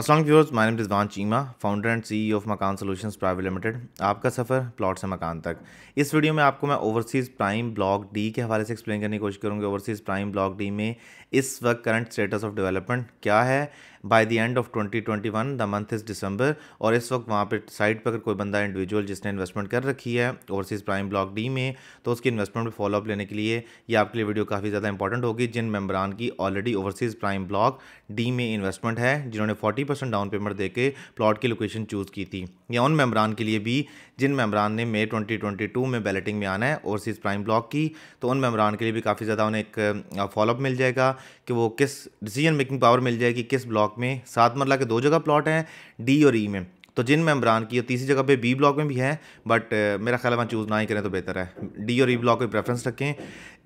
असलम व्यवर्स my Rizwan Cheema founder and ई of Makaan solution private limited आपका सफ़र प्लॉट से मकान तक इस वीडियो में आपको मैं ओवरसीज़ प्राइम ब्लॉक डी के हवाले से एक्सप्लेन करने की कोशिश करूँगी ओवरसीज़ प्राइम ब्लॉक डी में इस वक्त करंट स्टेटस ऑफ डेवलपमेंट क्या है by the end of 2021 the month is December और इस वक्त वहाँ पर साइट पर अगर कोई बंदा इंडिविजुअल जिसने इन्वेस्टमेंट कर रखी है ओवरसीज़ प्राइम ब्लॉक डी में तो उसकी इन्वेस्टमेंट पर फॉलोअप लेने के लिए ये आपके लिए वीडियो काफ़ी ज़्यादा इंपॉर्टेंट होगी जिन मेबरान की already overseas prime block D में इन्वेस्टमेंट है जिन्होंने फोर्टी परसेंट डाउन पेमेंट देके प्लॉट की लोकेशन चूज़ की थी या उन मेम्बरान के लिए भी जिन मेम्बरान ने मई 2022 में बैलेटिंग में आना है ओवरसीज़ प्राइम ब्लॉक की तो उन मेम्बरान के लिए भी काफ़ी ज़्यादा उन्हें एक फॉलोअप मिल जाएगा कि वो किस डिसीजन मेकिंग पावर मिल जाएगी किस ब्लॉक में सात मरला के दो जगह प्लॉट हैं डी और ई e में तो जिन मेम्बरान की तीसरी जगह पे बी ब्लॉक में भी हैं बट मेरा ख्याल वहाँ चूज़ ना ही करें तो बेहतर है डी और ई e ब्लॉक को प्रेफरेंस रखें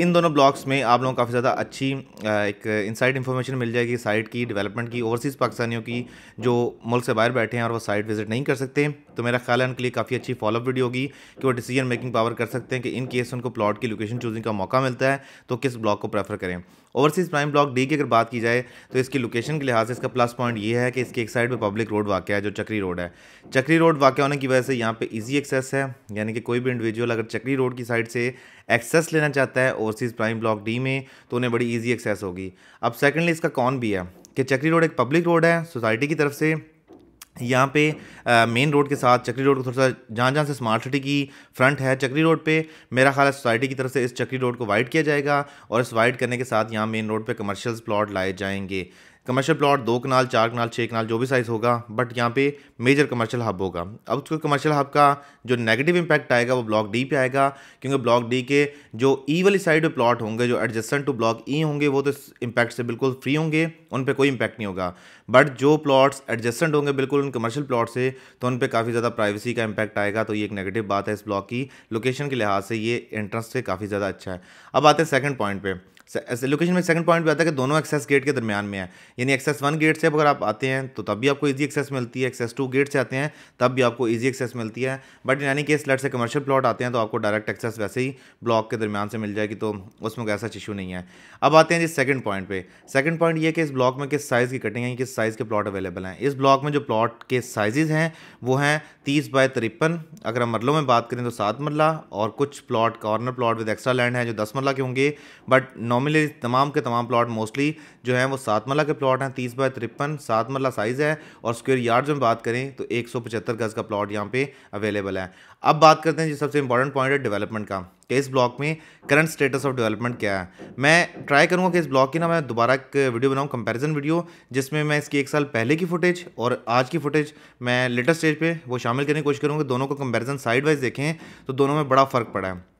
इन दोनों ब्लॉग्स में आप लोगों को काफ़ी ज़्यादा अच्छी एक इनसाइड इन्फॉर्मेशन मिल जाएगी साइट की डेवलपमेंट की ओवरसीज़ पाकिस्तानियों की जो मुल्क से बाहर बैठे हैं और वो साइट विजिट नहीं कर सकते तो मेरा ख्याल है उनके लिए काफ़ी अच्छी फॉलोअप वीडियो होगी कि वो डिसीजन मेकिंग पावर कर सकते हैं कि इन केस उनको प्लॉट की लोकेशन चूजिंग का मौका मिलता है तो किस ब्लॉक को प्रेफर करें ओवरसीज़ प्राइम ब्लॉक डी की अगर बात की जाए तो इसकी लोकेशन के लिहाज से इसका प्लस पॉइंट ये है कि इसके एक साइड पर पब्लिक रोड वाक़ है जो चक्री रोड है चक्री रोड वाक़ होने की वजह से यहाँ पर ईजी एक्सेस है यानी कि कोई भी इंडिविजुअल अगर चक्री रोड की साइड से एक्सेस लेना चाहता है ओवरसीज़ प्राइम ब्लॉक डी में तो उन्हें बड़ी ईजी एक्सेस होगी अब सेकेंडली इसका कौन भी है कि चक्री रोड एक पब्लिक रोड है सोसाइटी की तरफ से यहाँ पे मेन रोड के साथ चक्री रोड को थोड़ा सा जहाँ जहाँ से स्मार्ट सिटी की फ्रंट है चक्री रोड पे मेरा ख्याल है सोसाइटी की तरफ से इस चक्री रोड को वाइड किया जाएगा और इस वाइड करने के साथ यहाँ मेन रोड पे कमर्शियल्स प्लॉट लाए जाएंगे कमर्शियल प्लॉट दो कनाल चार कनाल छः कनाल जो भी साइज़ होगा बट यहाँ पे मेजर कमर्शियल हब होगा अब उसको कमर्शियल हब का जो नेगेटिव इम्पैक्ट आएगा वो ब्लॉक डी पे आएगा क्योंकि ब्लॉक डी के जो ई e वाली साइड पे प्लॉट होंगे जो एडजस्टेंट टू ब्लॉक ई होंगे वो तो इस इम्पैक्ट से बिल्कुल फ्री होंगे उन पर कोई इम्पैक्ट नहीं होगा बट जो प्लॉट्स एडजस्टेंट होंगे बिल्कुल उन कमर्शियल प्लॉट से तो उन पर काफ़ी ज़्यादा प्राइवेसी का इम्पैक्ट आएगा तो ये एक नेगेटिव बात है इस ब्लॉक की लोकेशन के लिहाज से ये इंटरेस्ट से काफ़ी ज़्यादा अच्छा है अब आते हैं सेकेंड पॉइंट पर लोकेशन में सेकंड पॉइंट भी आता है कि दोनों एक्सेस गेट के दरमियान में है यानी एक्सेस वन गेट से अगर आप आते हैं तो तब भी आपको ईजी एक्सेस मिलती है एक्सेस टू गेट से आते हैं तब भी आपको ईजी एक्सेस मिलती है बट यानी कि लेट से कमर्शियल प्लॉट आते हैं तो आपको डायरेक्ट एक्सेस वैसे ही ब्लॉक के दरमियान से मिल जाएगी तो उसमें कोई ऐसा इशू नहीं है अब आते हैं जी सेकंड पॉइंट पर सेकंड पॉइंट ये कि इस ब्लॉक में किस साइज़ की कटिंग है किस साइज़ के प्लॉट अवेलेबल हैं इस ब्लॉक में जो प्लॉट के साइजेज हैं वो हैं तीस बाय तिरपन अगर हम मरलों में बात करें तो सात मरला और कुछ plot corner plot with extra land है जो दस मरला के होंगे बट नौ नॉर्मली तमाम के तमाम प्लॉट मोस्टली जो है वो सात मल्ला के प्लॉट हैं तीस बाय तिरपन सात मल्ला साइज़ है और स्क्वेयर यार्ड में बात करें तो एक सौ पचहत्तर गज़ का प्लॉट यहाँ पे अवेलेबल है अब बात करते हैं जो सबसे इंपॉर्टेंट पॉइंट है डेवलपमेंट का कि इस ब्लॉक में करंट स्टेटस ऑफ डेवलपमेंट क्या है मैं ट्राई करूँगा कि इस ब्लॉक की ना मैं दोबारा एक वीडियो बनाऊँ कंपैरिजन वीडियो जिसमें मैं इसकी एक साल पहले की फुटेज और आज की फुटेज मैं लेटेस्ट स्टेज पे वो शामिल करने की कोशिश करूँगा दोनों को कंपैरिजन साइड वाइज देखें तो दोनों में बड़ा फ़र्क पड़ा है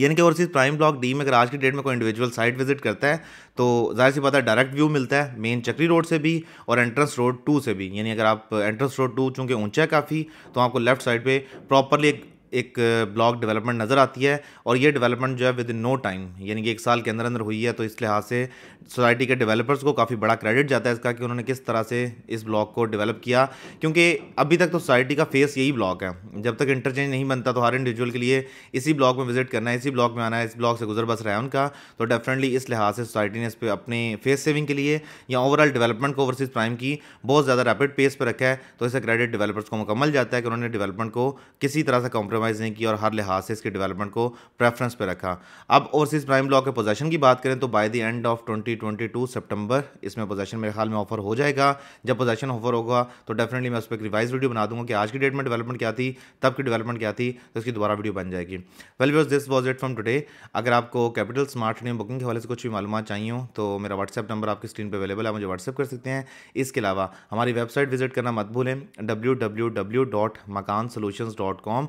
यानी कि चीज़ प्राइम ब्लॉक डी में अगर आज की डेट में कोई इंडिविजुअल साइट विजिट करता है तो जाहिर सी बात है डायरेक्ट व्यू मिलता है मेन चक्री रोड से भी और एंट्रेंस रोड टू से भी यानी अगर आप एंट्रेंस रोड टू चूँकि ऊंचा है काफ़ी तो आपको लेफ्ट साइड पे प्रॉपरली एक एक ब्लॉक डेवलपमेंट नज़र आती है और ये डेवलपमेंट जो है विद इन नो टाइम यानी कि एक साल के अंदर अंदर हुई है तो इस लिहाज से सोसाइटी के डेवलपर्स को काफ़ी बड़ा क्रेडिट जाता है इसका कि उन्होंने किस तरह से इस ब्लॉक को डेवलप किया क्योंकि अभी तक तो सोसाइटी का फेस यही ब्लॉक है जब तक इंटरचेंज नहीं बनता तो हर इंडिविजुअल के लिए इसी ब्लॉक में विजिट करना है इसी ब्लॉक में आना है इस ब्लॉक से गुजर बस रहा है उनका तो डेफिनेटली इस लिहाज से सोसाइटी ने इस पर अपने फेस सेविंग के लिए या ओवरऑल डेवलपमेंट को ओवरसीज प्राइम की बहुत ज़्यादा रैपिड पेस पर रखा है तो इसे क्रेडिट डेवलपर्स को मुकम्मल जाता है कि उन्होंने डेवलपमेंट को किसी तरह से कॉम्प्रोम कॉम्प्रोमाइज़ नहीं किया और हर लिहाज से इसके डेवलपमेंट को प्रेफरेंस पे रखा अब ओवरसीज़ प्राइम ब्लॉक के पोजेशन की बात करें तो बाय द एंड ऑफ 2022 सितंबर इसमें पोजेशन मेरे ख्याल में ऑफर हो जाएगा जब पोजेशन ऑफर होगा तो डेफिनेटली मैं उस पर एक रिवाइज वीडियो बना दूंगा कि आज की डेट में डेवलपमेंट क्या थी तब की डेवलपमेंट क्या थी तो उसकी दोबारा वीडियो बन जाएगी well because this was it from today अगर आपको कैपिटल स्मार्ट न्यू बुकिंग के हवाले से कुछ भी मालूम चाहिए तो मेरा व्हाट्सअप नंबर आपकी स्क्रीन पर अवेलेबल है मुझे व्हाट्सअप कर सकते हैं इसके अलावा हमारी वेबसाइट विजिट करना मत भूलें W W W dot Makaan solution dot com